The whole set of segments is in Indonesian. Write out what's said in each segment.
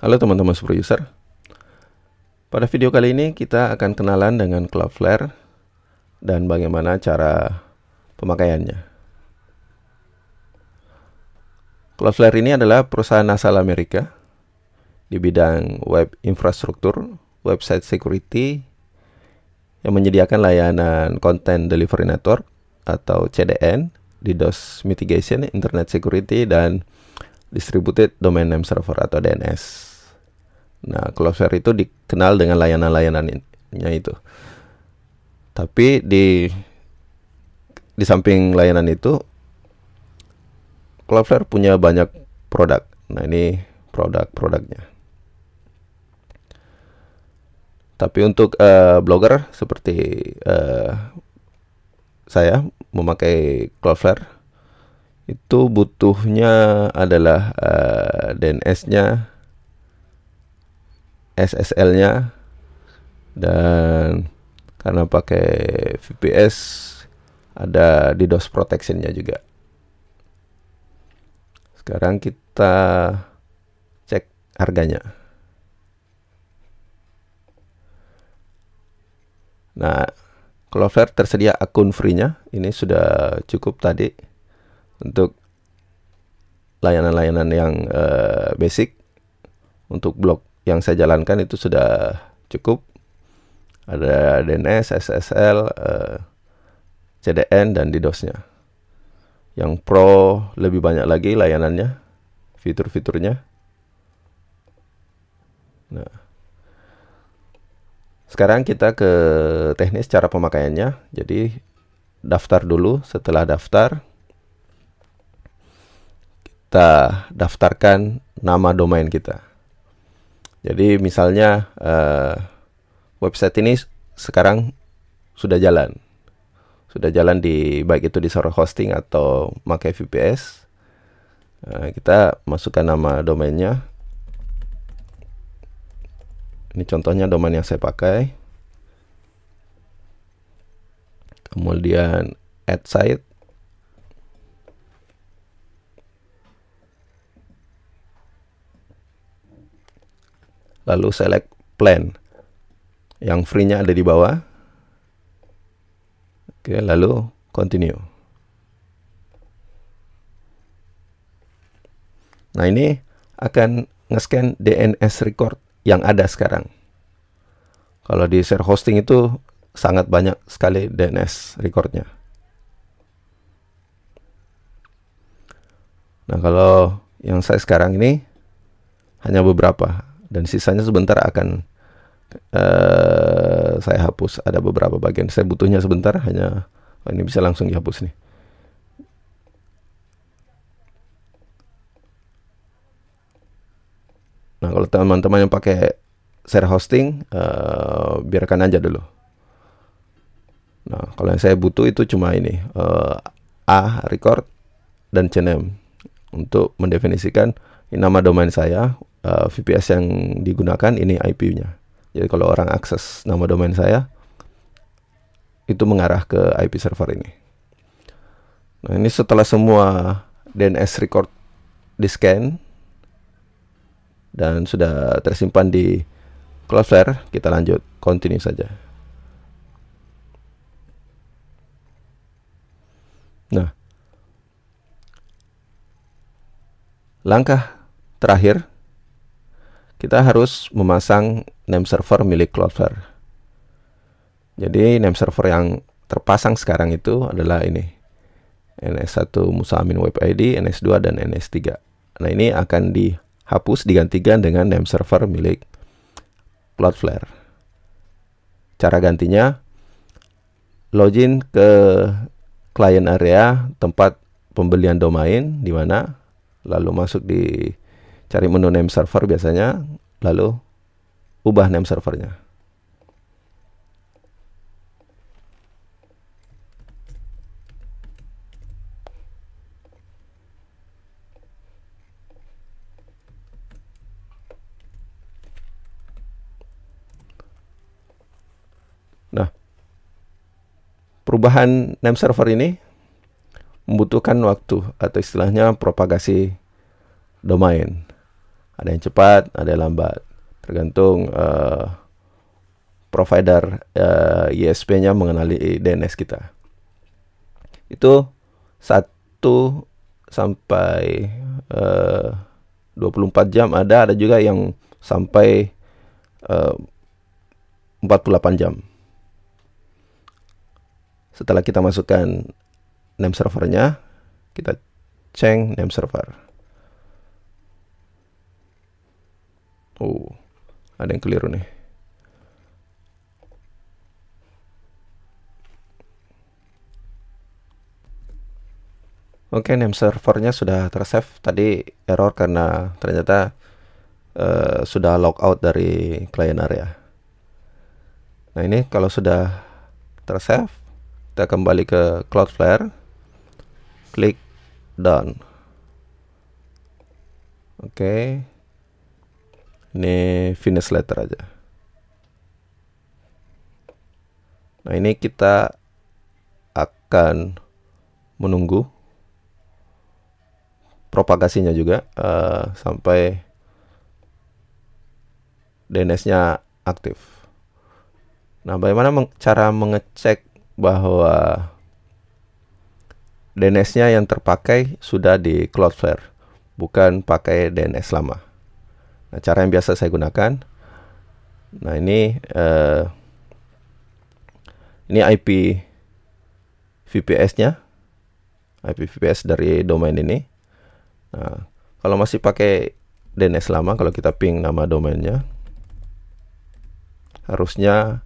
Halo teman-teman super user Pada video kali ini kita akan kenalan dengan Cloudflare dan bagaimana cara pemakaiannya Cloudflare ini adalah perusahaan asal Amerika di bidang web infrastruktur, website security yang menyediakan layanan Content Delivery Network atau CDN, DDoS Mitigation, Internet Security, dan Distributed Domain Name Server atau DNS. Nah, Cloudflare itu dikenal dengan layanan-layanannya itu. Tapi di di samping layanan itu Cloudflare punya banyak produk. Nah, ini produk-produknya. Tapi untuk uh, blogger seperti uh, saya memakai Cloudflare itu butuhnya adalah uh, eh, DNS-nya SSL-nya dan karena pakai VPS ada DDoS protection-nya juga. Sekarang kita cek harganya. Nah, Clover tersedia akun free-nya. Ini sudah cukup tadi untuk layanan-layanan yang uh, basic untuk blog yang saya jalankan itu sudah cukup ada DNS, SSL, eh, CDN dan DDoS-nya. Yang Pro lebih banyak lagi layanannya, fitur-fiturnya. Nah. Sekarang kita ke teknis cara pemakaiannya. Jadi daftar dulu, setelah daftar kita daftarkan nama domain kita. Jadi misalnya uh, website ini sekarang sudah jalan, sudah jalan di baik itu di server hosting atau pakai VPS. Uh, eh, kita masukkan nama domainnya. Ini contohnya domain yang saya pakai. Kemudian add site lalu select plan. Yang free-nya ada di bawah. Oke, lalu continue. Nah, ini akan nge-scan DNS record yang ada sekarang. Kalau di share hosting itu sangat banyak sekali DNS recordnya. Nah, kalau yang saya sekarang ini hanya beberapa dan sisanya sebentar akan uh, saya hapus ada beberapa bagian saya butuhnya sebentar hanya oh, ini bisa langsung dihapus nih Nah kalau teman-teman yang pakai share hosting uh, biarkan aja dulu. Nah kalau yang saya butuh itu cuma ini uh, a record dan cname untuk mendefinisikan ini nama domain saya uh, eh, VPS yang digunakan ini IP-nya. Jadi kalau orang akses nama domain saya itu mengarah ke IP server ini. Nah, ini setelah semua DNS record di scan dan sudah tersimpan di Cloudflare, kita lanjut continue saja. Nah, langkah terakhir kita harus memasang name server milik Cloudflare. Jadi name server yang terpasang sekarang itu adalah ini. NS1 Musa Amin Web ID, NS2 dan NS3. Nah, ini akan dihapus digantikan dengan name server milik Cloudflare. Cara gantinya login ke client area tempat pembelian domain di mana lalu masuk di cari menu name server biasanya lalu ubah name servernya Nah, perubahan name server ini membutuhkan waktu atau istilahnya propagasi domain ada yang cepat ada yang lambat tergantung uh, provider eh, ISP-nya mengenali DNS kita itu satu sampai eh, uh, 24 jam ada ada juga yang sampai uh, 48 jam setelah kita masukkan name servernya kita ceng name server Oh, ada yang keliru nih. Oke, okay, name servernya sudah tersave. Tadi error karena ternyata uh, sudah out dari client area. Nah ini kalau sudah tersave, kita kembali ke Cloudflare, klik done. Oke, ini finish letter aja nah ini kita akan menunggu propagasinya juga uh, sampai DNS-nya aktif. Nah, bagaimana meng cara mengecek bahwa DNS-nya yang terpakai sudah di Cloudflare, bukan pakai DNS lama. Nah, cara yang biasa saya gunakan. Nah, ini uh, ini IP VPS-nya. IP VPS dari domain ini. Nah, kalau masih pakai DNS lama kalau kita ping nama domainnya harusnya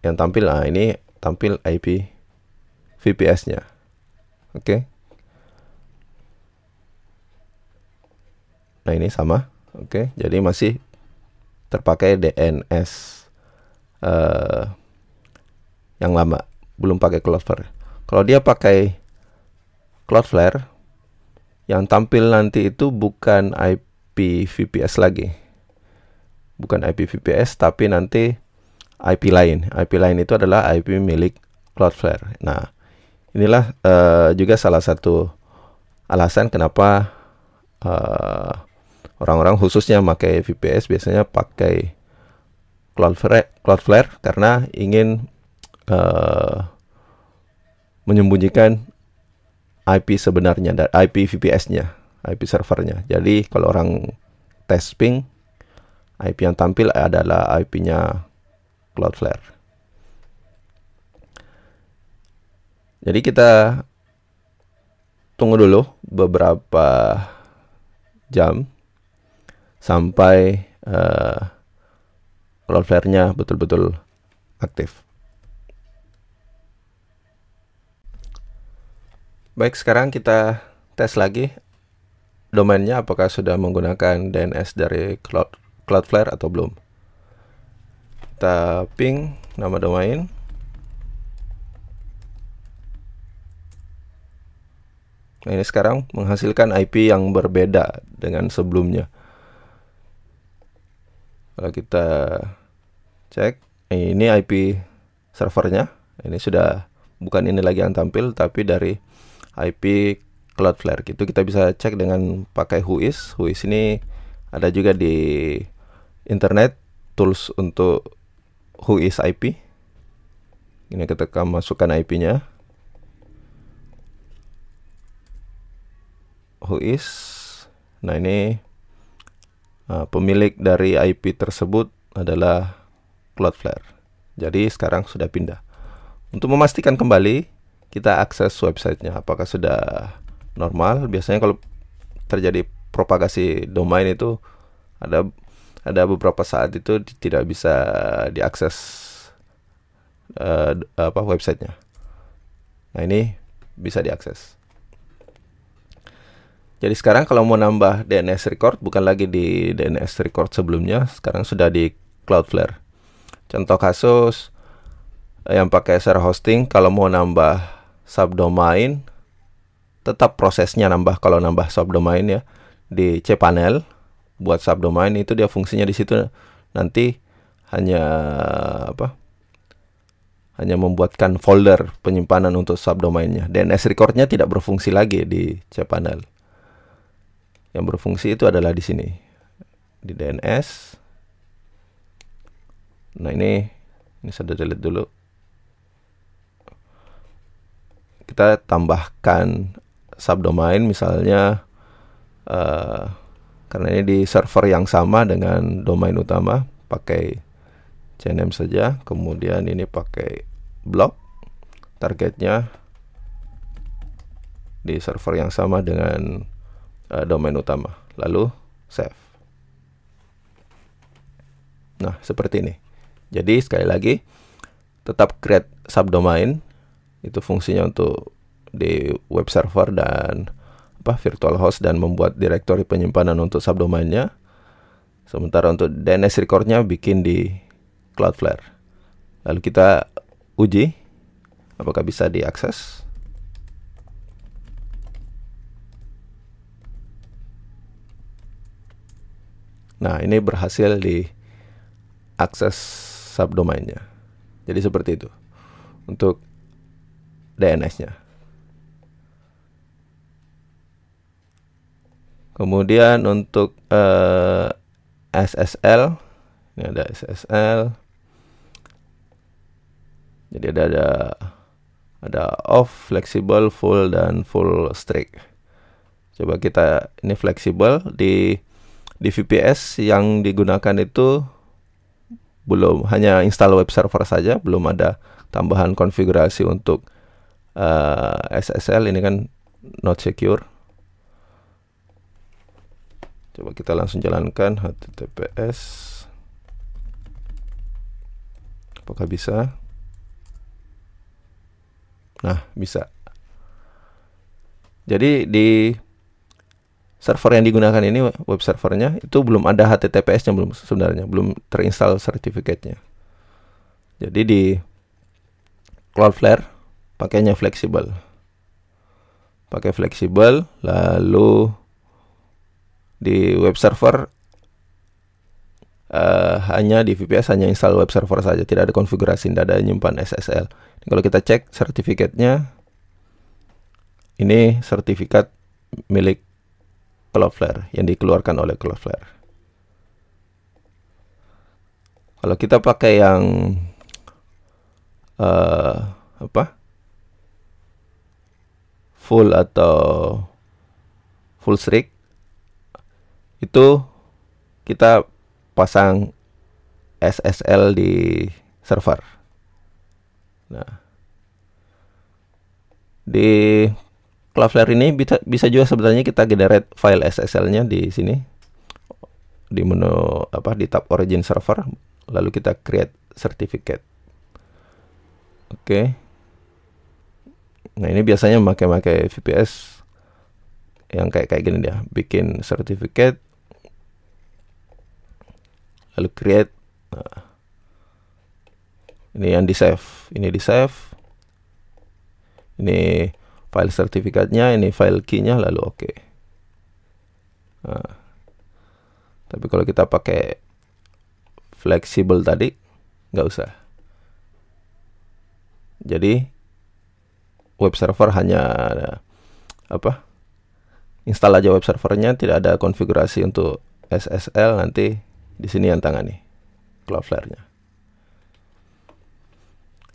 yang tampil nah ini tampil IP VPS-nya. Oke. Okay. Nah ini sama, oke. Okay. Jadi masih terpakai DNS uh, eh, yang lama, belum pakai Cloudflare. Kalau dia pakai Cloudflare, yang tampil nanti itu bukan IP VPS lagi, bukan IP VPS, tapi nanti IP lain. IP lain itu adalah IP milik Cloudflare. Nah, inilah uh, juga salah satu alasan kenapa uh, orang-orang khususnya pakai VPS biasanya pakai Cloudflare, Cloudflare karena ingin uh, menyembunyikan IP sebenarnya dan IP VPS-nya, IP servernya. Jadi kalau orang tes ping, IP yang tampil adalah IP-nya Cloudflare. Jadi kita tunggu dulu beberapa jam sampai uh, eh, Cloudflare-nya betul-betul aktif. Baik, sekarang kita tes lagi domainnya apakah sudah menggunakan DNS dari Cloud, Cloudflare atau belum. Kita ping nama domain. Nah, ini sekarang menghasilkan IP yang berbeda dengan sebelumnya. Kalau kita cek ini IP servernya. Ini sudah bukan ini lagi yang tampil tapi dari IP Cloudflare. Itu kita bisa cek dengan pakai Whois. Whois ini ada juga di internet tools untuk Whois IP. Ini ketika masukkan IP-nya. Whois. Nah, ini Eh, pemilik dari IP tersebut adalah Cloudflare. Jadi sekarang sudah pindah. Untuk memastikan kembali, kita akses websitenya. Apakah sudah normal? Biasanya kalau terjadi propagasi domain itu ada ada beberapa saat itu tidak bisa diakses uh, apa websitenya. Nah ini bisa diakses. Jadi sekarang kalau mau nambah DNS record bukan lagi di DNS record sebelumnya, sekarang sudah di Cloudflare. Contoh kasus yang pakai server hosting kalau mau nambah subdomain tetap prosesnya nambah kalau nambah subdomain ya di cPanel buat subdomain itu dia fungsinya di situ nanti hanya apa hanya membuatkan folder penyimpanan untuk subdomainnya DNS recordnya tidak berfungsi lagi di cPanel yang berfungsi itu adalah di sini di DNS nah ini ini sudah delete dulu kita tambahkan subdomain misalnya uh, karena ini di server yang sama dengan domain utama pakai CNM saja kemudian ini pakai blog targetnya di server yang sama dengan uh, domain utama. Lalu save. Nah, seperti ini. Jadi sekali lagi tetap create subdomain itu fungsinya untuk di web server dan apa virtual host dan membuat direktori penyimpanan untuk subdomainnya. Sementara untuk DNS recordnya bikin di Cloudflare. Lalu kita uji apakah bisa diakses. Nah, ini berhasil di akses subdomainnya. Jadi seperti itu untuk DNS-nya. Kemudian untuk eh, SSL, ini ada SSL. Jadi ada ada ada off, flexible, full dan full strict. Coba kita ini flexible di di VPS yang digunakan itu belum hanya install web server saja, belum ada tambahan konfigurasi untuk uh, eh, SSL ini kan not secure. Coba kita langsung jalankan https apakah bisa? Nah, bisa. Jadi di server yang digunakan ini web servernya itu belum ada HTTPS-nya belum sebenarnya belum terinstall sertifikatnya. Jadi di Cloudflare pakainya fleksibel. Pakai fleksibel lalu di web server uh, hanya di VPS hanya install web server saja, tidak ada konfigurasi, tidak ada nyimpan SSL. Ini kalau kita cek sertifikatnya ini sertifikat milik Cloudflare yang dikeluarkan oleh Cloudflare. Kalau kita pakai yang uh, apa full atau full strict itu kita pasang SSL di server. Nah, di Cloudflare ini bisa, bisa juga sebenarnya kita generate file SSL-nya di sini di menu apa di tab origin server lalu kita create certificate. Oke. Okay. Nah, ini biasanya memakai makai VPS yang kayak kayak gini dia, bikin certificate lalu create nah, ini yang di save, ini di save. Ini file sertifikatnya ini file keynya lalu oke okay. nah, tapi kalau kita pakai fleksibel tadi nggak usah jadi web server hanya apa install aja web servernya tidak ada konfigurasi untuk SSL nanti di sini yang tangani Cloudflare-nya.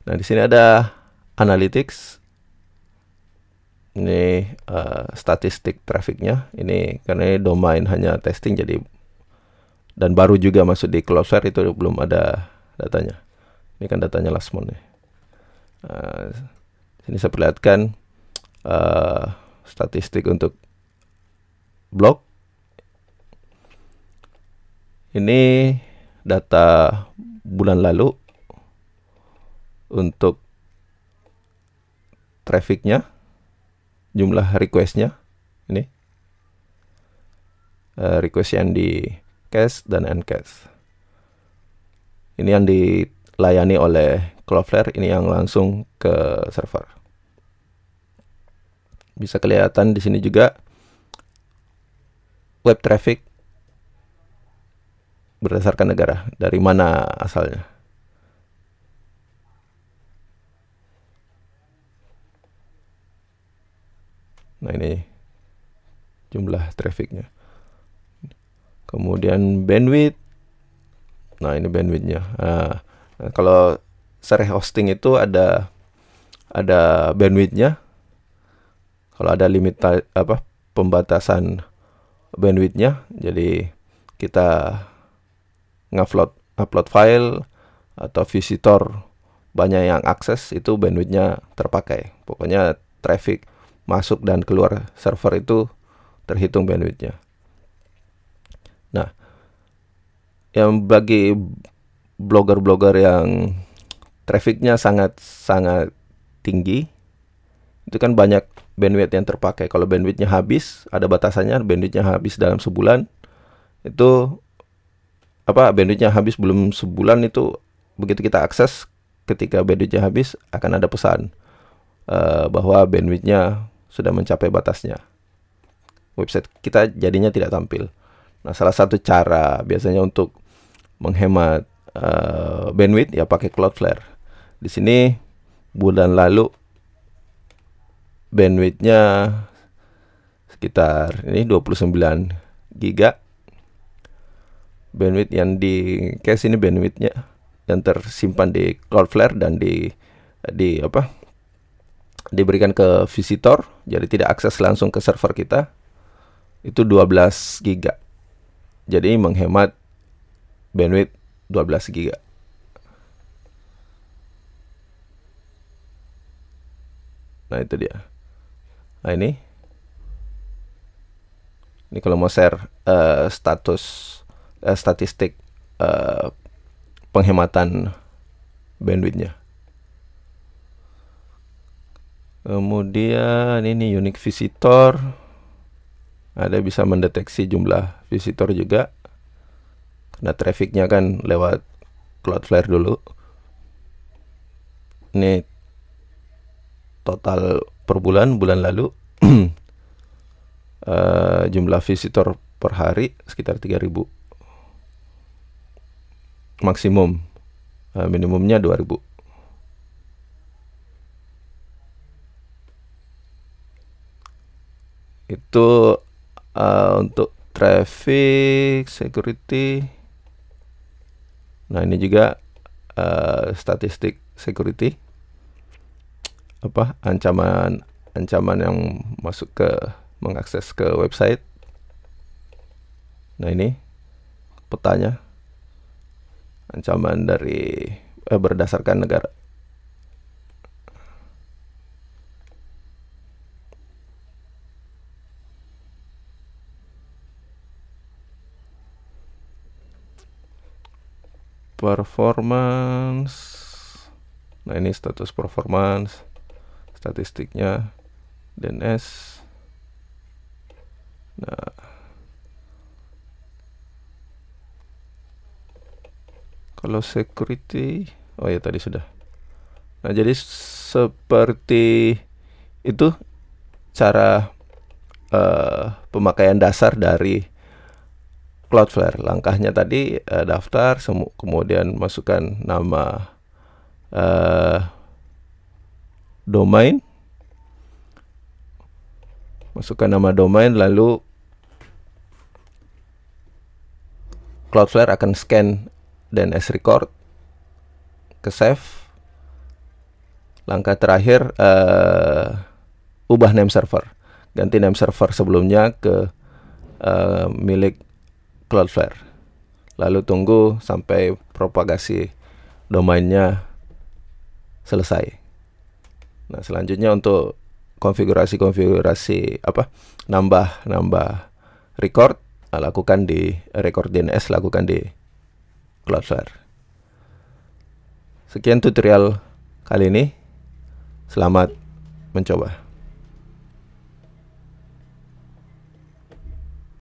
Nah di sini ada analytics ini uh, statistik trafiknya ini karena ini domain hanya testing jadi dan baru juga masuk di Cloudflare itu belum ada datanya ini kan datanya last month nih uh, sini saya perlihatkan uh, statistik untuk blog ini data bulan lalu untuk trafficnya jumlah requestnya ini uh, request yang di cache dan cache ini yang dilayani oleh Cloudflare ini yang langsung ke server bisa kelihatan di sini juga web traffic berdasarkan negara dari mana asalnya Nah ini jumlah trafficnya. Kemudian bandwidth. Nah ini bandwidthnya. Nah, kalau share hosting itu ada ada bandwidthnya. Kalau ada limit apa pembatasan bandwidthnya, jadi kita ngupload upload file atau visitor banyak yang akses itu bandwidthnya terpakai. Pokoknya traffic masuk dan keluar server itu terhitung bandwidthnya. Nah, yang bagi blogger-blogger yang trafficnya sangat sangat tinggi, itu kan banyak bandwidth yang terpakai. Kalau bandwidthnya habis, ada batasannya. Bandwidthnya habis dalam sebulan, itu apa? Bandwidthnya habis belum sebulan itu begitu kita akses ketika bandwidthnya habis akan ada pesan uh, bahwa bandwidthnya sudah mencapai batasnya. Website kita jadinya tidak tampil. Nah, salah satu cara biasanya untuk menghemat uh, bandwidth ya pakai Cloudflare. Di sini bulan lalu bandwidthnya sekitar ini 29 giga bandwidth yang di case ini bandwidthnya yang tersimpan di Cloudflare dan di di apa diberikan ke visitor, jadi tidak akses langsung ke server kita. Itu 12 giga. Jadi menghemat bandwidth 12 giga. Nah, itu dia. Nah, ini. Ini kalau mau share uh, status uh, statistik uh, penghematan bandwidthnya. kemudian ini unique visitor ada bisa mendeteksi jumlah visitor juga karena trafficnya kan lewat Cloudflare dulu ini total per bulan bulan lalu uh, jumlah visitor per hari sekitar 3000 maksimum uh, minimumnya 2000 itu uh, untuk traffic security nah ini juga uh, statistik security apa ancaman ancaman yang masuk ke mengakses ke website nah ini petanya ancaman dari eh, berdasarkan negara performance nah ini status performance statistiknya DNS nah kalau security oh ya tadi sudah nah jadi seperti itu cara uh, pemakaian dasar dari Cloudflare. Langkahnya tadi uh, daftar, kemudian masukkan nama uh, domain, masukkan nama domain, lalu Cloudflare akan scan dan S record ke save. Langkah terakhir uh, ubah name server, ganti name server sebelumnya ke uh, milik Cloudflare. Lalu tunggu sampai propagasi domainnya selesai. Nah, selanjutnya untuk konfigurasi-konfigurasi apa? nambah nambah record nah, lakukan di record DNS lakukan di Cloudflare. Sekian tutorial kali ini. Selamat mencoba.